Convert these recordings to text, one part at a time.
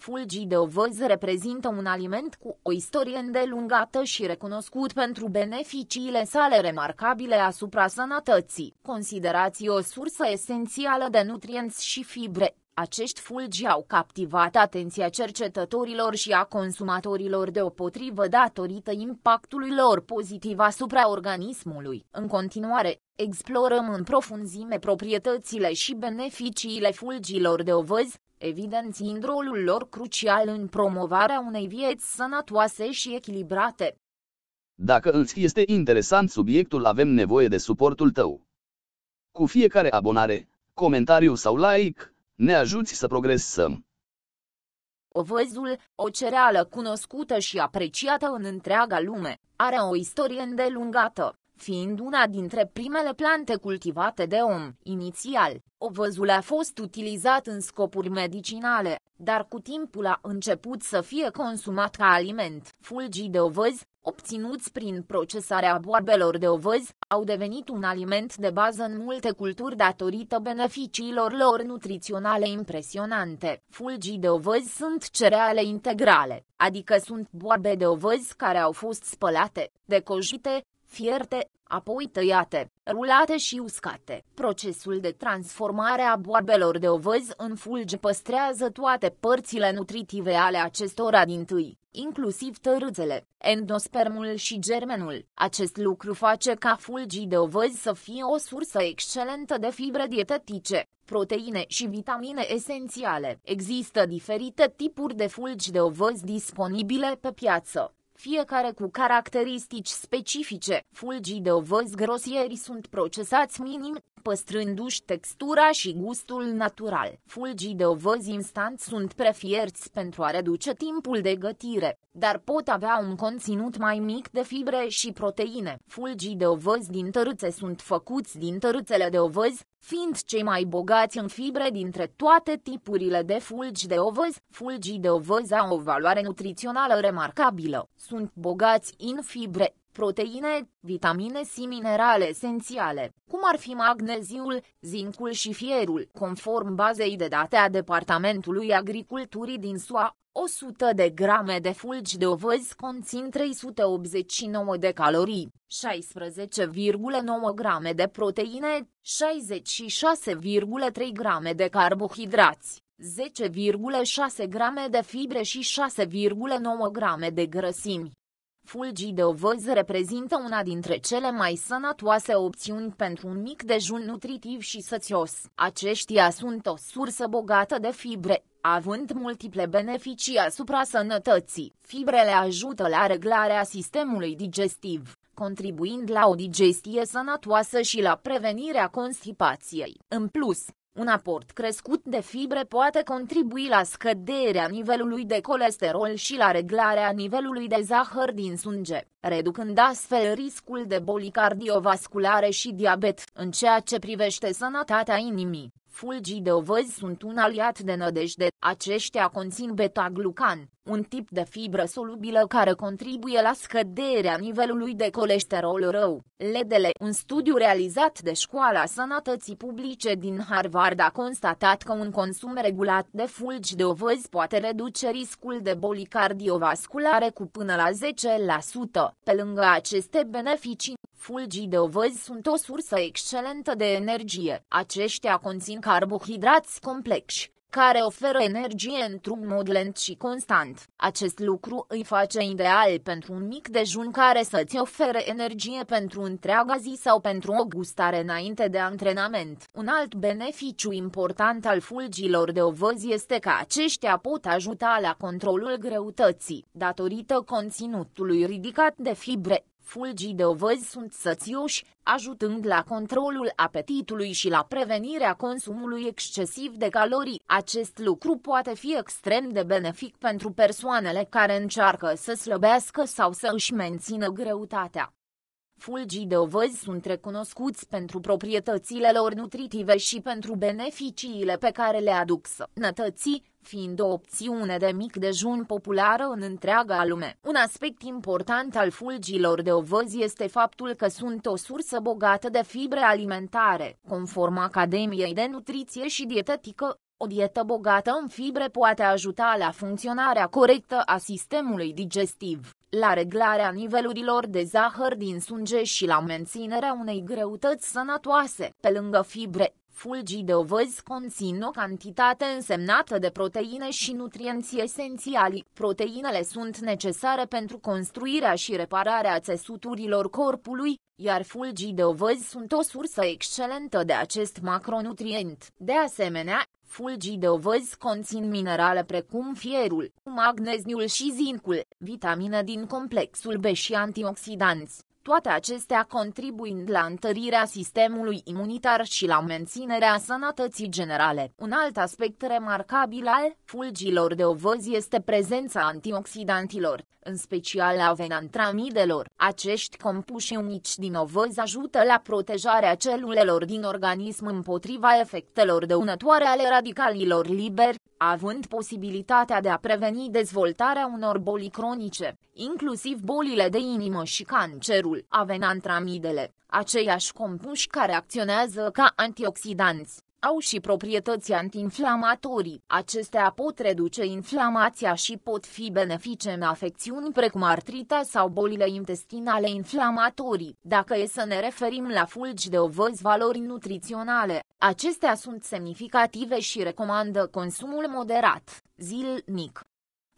Fulgii de ovăz reprezintă un aliment cu o istorie îndelungată și recunoscut pentru beneficiile sale remarcabile asupra sănătății. Considerați o sursă esențială de nutrienți și fibre, acești fulgi au captivat atenția cercetătorilor și a consumatorilor deopotrivă datorită impactului lor pozitiv asupra organismului. În continuare, explorăm în profunzime proprietățile și beneficiile fulgilor de ovăz, evidențiind rolul lor crucial în promovarea unei vieți sănătoase și echilibrate. Dacă îți este interesant subiectul, avem nevoie de suportul tău. Cu fiecare abonare, comentariu sau like, ne ajuți să progresăm. Ovăzul, o cereală cunoscută și apreciată în întreaga lume, are o istorie îndelungată, fiind una dintre primele plante cultivate de om. Inițial, ovăzul a fost utilizat în scopuri medicinale, dar cu timpul a început să fie consumat ca aliment. Fulgii de ovăz, obținuți prin procesarea boabelor de ovăz, au devenit un aliment de bază în multe culturi datorită beneficiilor lor nutriționale impresionante. Fulgii de ovăz sunt cereale integrale, adică sunt boabe de ovăz care au fost spălate, decojite, fierte, apoi tăiate, rulate și uscate. Procesul de transformare a boarbelor de ovăz în fulgi păstrează toate părțile nutritive ale acestora din tâi inclusiv tărâțele, endospermul și germenul. Acest lucru face ca fulgii de ovăz să fie o sursă excelentă de fibre dietetice, proteine și vitamine esențiale. Există diferite tipuri de fulgi de ovăz disponibile pe piață fiecare cu caracteristici specifice. Fulgii de ovăz grosieri sunt procesați minim, păstrându-și textura și gustul natural. Fulgii de ovăz instant sunt prefierți pentru a reduce timpul de gătire, dar pot avea un conținut mai mic de fibre și proteine. Fulgii de ovăz din tărâțe sunt făcuți din tărâțele de ovăz, fiind cei mai bogați în fibre dintre toate tipurile de fulgi de ovăz. Fulgii de ovăz au o valoare nutrițională remarcabilă, sunt bogați în fibre proteine, vitamine și minerale esențiale, cum ar fi magneziul, zincul și fierul, conform bazei de date a Departamentului Agriculturii din SUA. 100 de grame de fulgi de ovăz conțin 389 de calorii, 16,9 grame de proteine, 66,3 grame de carbohidrați, 10,6 grame de fibre și 6,9 grame de grăsimi. Fulgii de ovăz reprezintă una dintre cele mai sănătoase opțiuni pentru un mic dejun nutritiv și sățios. Aceștia sunt o sursă bogată de fibre, având multiple beneficii asupra sănătății. Fibrele ajută la reglarea sistemului digestiv, contribuind la o digestie sănătoasă și la prevenirea constipației. În plus, un aport crescut de fibre poate contribui la scăderea nivelului de colesterol și la reglarea nivelului de zahăr din sânge, reducând astfel riscul de boli cardiovasculare și diabet. În ceea ce privește sănătatea inimii, Fulgii de ovăz sunt un aliat de nădejde, aceștia conțin beta-glucan, un tip de fibră solubilă care contribuie la scăderea nivelului de colesterol rău. LEDele, un studiu realizat de Școala Sănătății Publice din Harvard a constatat că un consum regulat de fulgi de ovăz poate reduce riscul de boli cardiovasculare cu până la 10%. Pe lângă aceste beneficii, Fulgii de ovăzi sunt o sursă excelentă de energie. Aceștia conțin carbohidrați complexi, care oferă energie într-un mod lent și constant. Acest lucru îi face ideal pentru un mic dejun care să-ți ofere energie pentru întreaga zi sau pentru o gustare înainte de antrenament. Un alt beneficiu important al fulgilor de ovăzi este că aceștia pot ajuta la controlul greutății, datorită conținutului ridicat de fibre Fulgii de ovăz sunt sățioși, ajutând la controlul apetitului și la prevenirea consumului excesiv de calorii. Acest lucru poate fi extrem de benefic pentru persoanele care încearcă să slăbească sau să își mențină greutatea. Fulgii de ovăz sunt recunoscuți pentru proprietățile lor nutritive și pentru beneficiile pe care le aduc sănătății, fiind o opțiune de mic dejun populară în întreaga lume. Un aspect important al fulgilor de ovăz este faptul că sunt o sursă bogată de fibre alimentare. Conform Academiei de Nutriție și Dietetică, o dietă bogată în fibre poate ajuta la funcționarea corectă a sistemului digestiv la reglarea nivelurilor de zahăr din sânge și la menținerea unei greutăți sănătoase. Pe lângă fibre, Fulgii de ovăz conțin o cantitate însemnată de proteine și nutrienți esențiali. Proteinele sunt necesare pentru construirea și repararea țesuturilor corpului, iar fulgii de ovăz sunt o sursă excelentă de acest macronutrient. De asemenea, fulgii de ovăz conțin minerale precum fierul, magneziul și zincul, vitamine din complexul B și antioxidanți toate acestea contribuind la întărirea sistemului imunitar și la menținerea sănătății generale. Un alt aspect remarcabil al fulgilor de ovăz este prezența antioxidantilor, în special a venantramidelor. Acești compuși unici din ovăz ajută la protejarea celulelor din organism împotriva efectelor dăunătoare ale radicalilor liberi, având posibilitatea de a preveni dezvoltarea unor boli cronice, inclusiv bolile de inimă și cancerul. Avenantramidele, aceiași compuși care acționează ca antioxidanți, au și proprietăți antiinflamatorii, acestea pot reduce inflamația și pot fi benefice în afecțiuni precum artrita sau bolile intestinale inflamatorii. Dacă e să ne referim la fulgi de ovăz valori nutriționale, acestea sunt semnificative și recomandă consumul moderat, zilnic.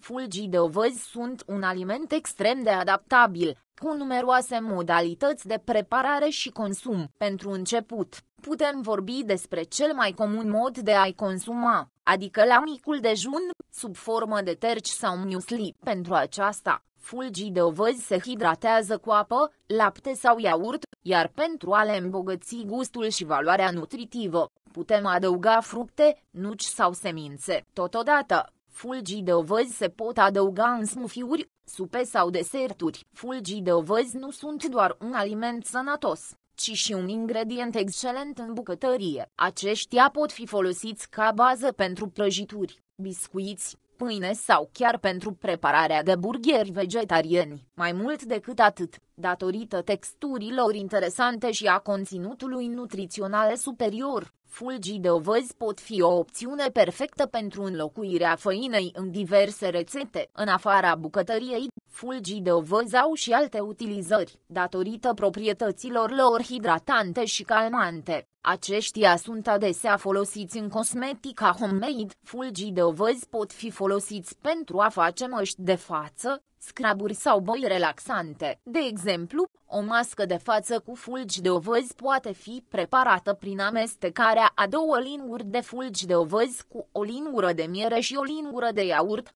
Fulgii de ovăz sunt un aliment extrem de adaptabil, cu numeroase modalități de preparare și consum. Pentru început, putem vorbi despre cel mai comun mod de a-i consuma, adică la micul dejun, sub formă de terci sau muesli. Pentru aceasta, fulgii de ovăz se hidratează cu apă, lapte sau iaurt, iar pentru a le îmbogăți gustul și valoarea nutritivă, putem adăuga fructe, nuci sau semințe. Totodată, fulgii de ovăz se pot adăuga în smufiuri, supe sau deserturi. Fulgii de ovăz nu sunt doar un aliment sănătos, ci și un ingredient excelent în bucătărie. Aceștia pot fi folosiți ca bază pentru prăjituri, biscuiți, pâine sau chiar pentru prepararea de burgeri vegetarieni. Mai mult decât atât, datorită texturilor interesante și a conținutului nutrițional superior. Fulgii de ovăzi pot fi o opțiune perfectă pentru înlocuirea făinei în diverse rețete. În afara bucătăriei, fulgii de ovăzi au și alte utilizări, datorită proprietăților lor hidratante și calmante. Aceștia sunt adesea folosiți în cosmetica homemade. Fulgii de ovăzi pot fi folosiți pentru a face măști de față, scraburi sau boi relaxante. De exemplu, o mască de față cu fulgi de ovăz poate fi preparată prin amestecarea a două linguri de fulgi de ovăz cu o lingură de miere și o lingură de iaurt.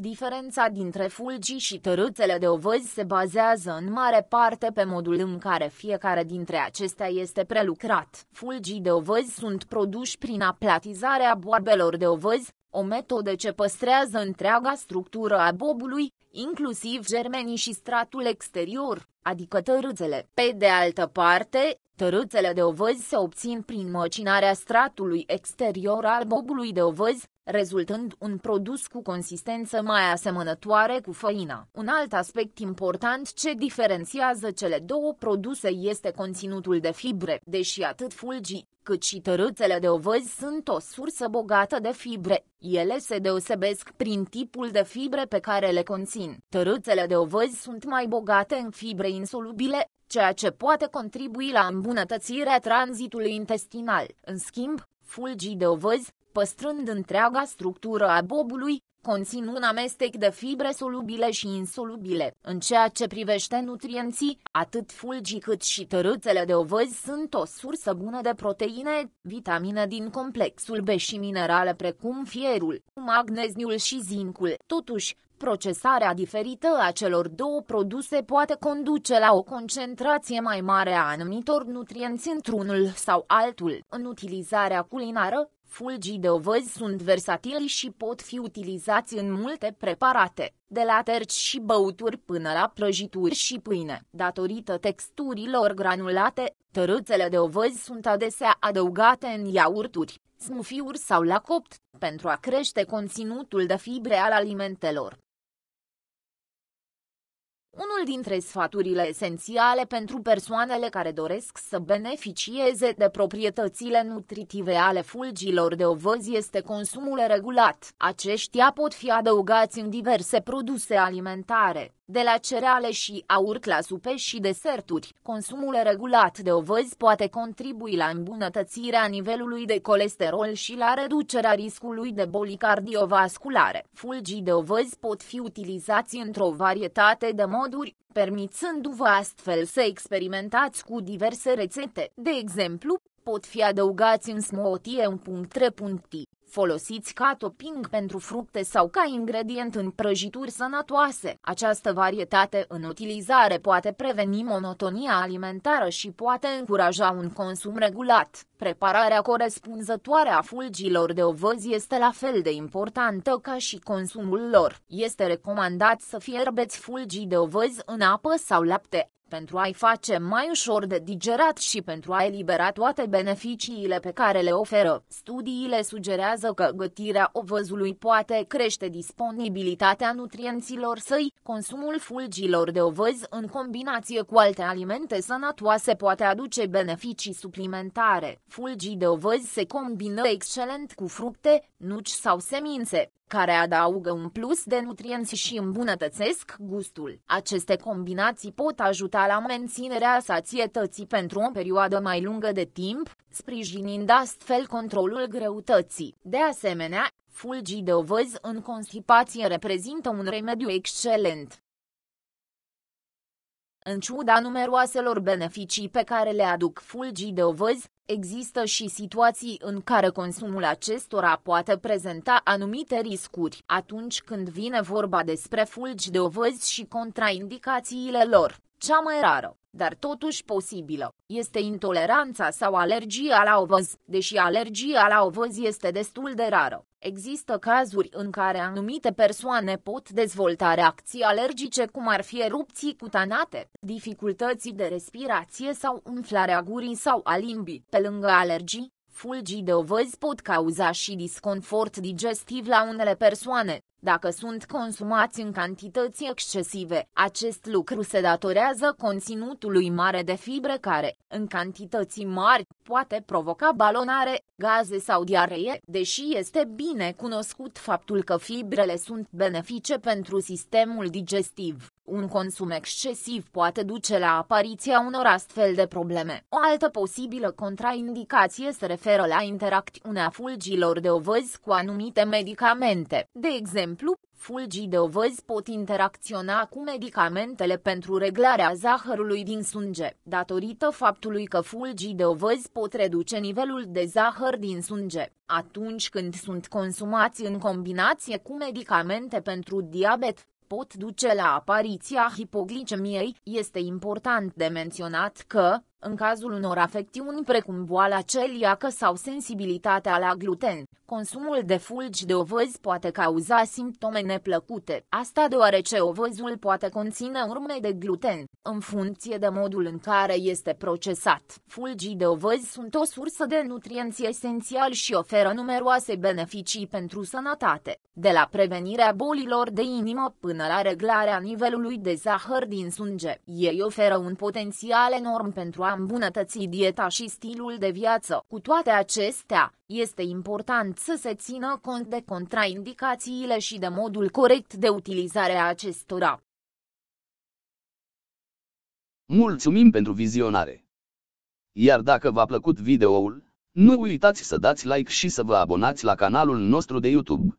Diferența dintre fulgii și tărâțele de ovăz se bazează în mare parte pe modul în care fiecare dintre acestea este prelucrat. Fulgii de ovăz sunt produși prin aplatizarea boabelor de ovăz, o metodă ce păstrează întreaga structură a bobului, inclusiv germenii și stratul exterior, adică tărâțele. Pe de altă parte, tărâțele de ovăz se obțin prin măcinarea stratului exterior al bobului de ovăz, rezultând un produs cu consistență mai asemănătoare cu făina. Un alt aspect important ce diferențiază cele două produse este conținutul de fibre. Deși atât fulgii cât și tărâțele de ovăz sunt o sursă bogată de fibre, ele se deosebesc prin tipul de fibre pe care le conțin. Tărâțele de ovăzi sunt mai bogate în fibre insolubile, ceea ce poate contribui la îmbunătățirea tranzitului intestinal. În schimb, fulgii de ovăzi, păstrând întreaga structură a bobului, Conțin un amestec de fibre solubile și insolubile. În ceea ce privește nutrienții, atât fulgii cât și tărâțele de ovăzi sunt o sursă bună de proteine, vitamine din complexul B și minerale precum fierul, magneziul și zincul. Totuși, procesarea diferită a celor două produse poate conduce la o concentrație mai mare a anumitor nutrienți într-unul sau altul. În utilizarea culinară, Fulgii de ovăz sunt versatili și pot fi utilizați în multe preparate, de la terci și băuturi până la prăjituri și pâine. Datorită texturilor granulate, tărâțele de ovăz sunt adesea adăugate în iaurturi, smufiuri sau la copt, pentru a crește conținutul de fibre al alimentelor. Unul dintre sfaturile esențiale pentru persoanele care doresc să beneficieze de proprietățile nutritive ale fulgilor de ovăz este consumul regulat. Aceștia pot fi adăugați în diverse produse alimentare de la cereale și aurt la supe și deserturi. Consumul regulat de ovăz poate contribui la îmbunătățirea nivelului de colesterol și la reducerea riscului de boli cardiovasculare. Fulgii de ovăz pot fi utilizați într-o varietate de moduri, permițându-vă astfel să experimentați cu diverse rețete. De exemplu, pot fi adăugați în smoothie 1.3.t, Folosiți ca topping pentru fructe sau ca ingredient în prăjituri sănătoase. Această varietate în utilizare poate preveni monotonia alimentară și poate încuraja un consum regulat. Prepararea corespunzătoare a fulgilor de ovăz este la fel de importantă ca și consumul lor. Este recomandat să fierbeți fulgii de ovăz în apă sau lapte pentru a-i face mai ușor de digerat și pentru a elibera toate beneficiile pe care le oferă. Studiile sugerează că gătirea ovăzului poate crește disponibilitatea nutrienților săi, consumul fulgilor de ovăz în combinație cu alte alimente sănătoase poate aduce beneficii suplimentare. Fulgii de ovăz se combină excelent cu fructe, nuci sau semințe care adaugă un plus de nutrienți și îmbunătățesc gustul. Aceste combinații pot ajuta la menținerea sațietății pentru o perioadă mai lungă de timp, sprijinind astfel controlul greutății. De asemenea, fulgii de ovăz în constipație reprezintă un remediu excelent. În ciuda numeroaselor beneficii pe care le aduc fulgii de ovăz, există și situații în care consumul acestora poate prezenta anumite riscuri atunci când vine vorba despre fulgi de ovăz și contraindicațiile lor. Cea mai rară, dar totuși posibilă, este intoleranța sau alergia la ovăz. Deși alergia la ovăz este destul de rară, există cazuri în care anumite persoane pot dezvolta reacții alergice cum ar fi erupții cutanate, dificultății de respirație sau umflarea gurii sau a limbii. Pe lângă alergii, Fulgii de ovăzi pot cauza și disconfort digestiv la unele persoane. Dacă sunt consumați în cantități excesive, acest lucru se datorează conținutului mare de fibre care, în cantități mari, poate provoca balonare, gaze sau diaree, deși este bine cunoscut faptul că fibrele sunt benefice pentru sistemul digestiv. Un consum excesiv poate duce la apariția unor astfel de probleme. O altă posibilă contraindicație se referă la interacțiunea fulgilor de ovăzi cu anumite medicamente. De exemplu, fulgii de ovăzi pot interacționa cu medicamentele pentru reglarea zahărului din sânge, datorită faptului că fulgii de ovăzi pot reduce nivelul de zahăr din sânge, atunci când sunt consumați în combinație cu medicamente pentru diabet pot duce la apariția hipoglicemiei, este important de menționat că, în cazul unor afecțiuni precum boala celiacă sau sensibilitatea la gluten, consumul de fulgi de ovăz poate cauza simptome neplăcute, asta deoarece ovăzul poate conține urme de gluten, în funcție de modul în care este procesat. Fulgii de ovăz sunt o sursă de nutrienți esențiali și oferă numeroase beneficii pentru sănătate, de la prevenirea bolilor de inimă până la reglarea nivelului de zahăr din sânge. Ei oferă un potențial enorm pentru a îmbunătăți dieta și stilul de viață. Cu toate acestea, este important să se țină cont de contraindicațiile și de modul corect de utilizare a acestora. Mulțumim pentru vizionare! Iar dacă v-a plăcut videoul, nu uitați să dați like și să vă abonați la canalul nostru de YouTube.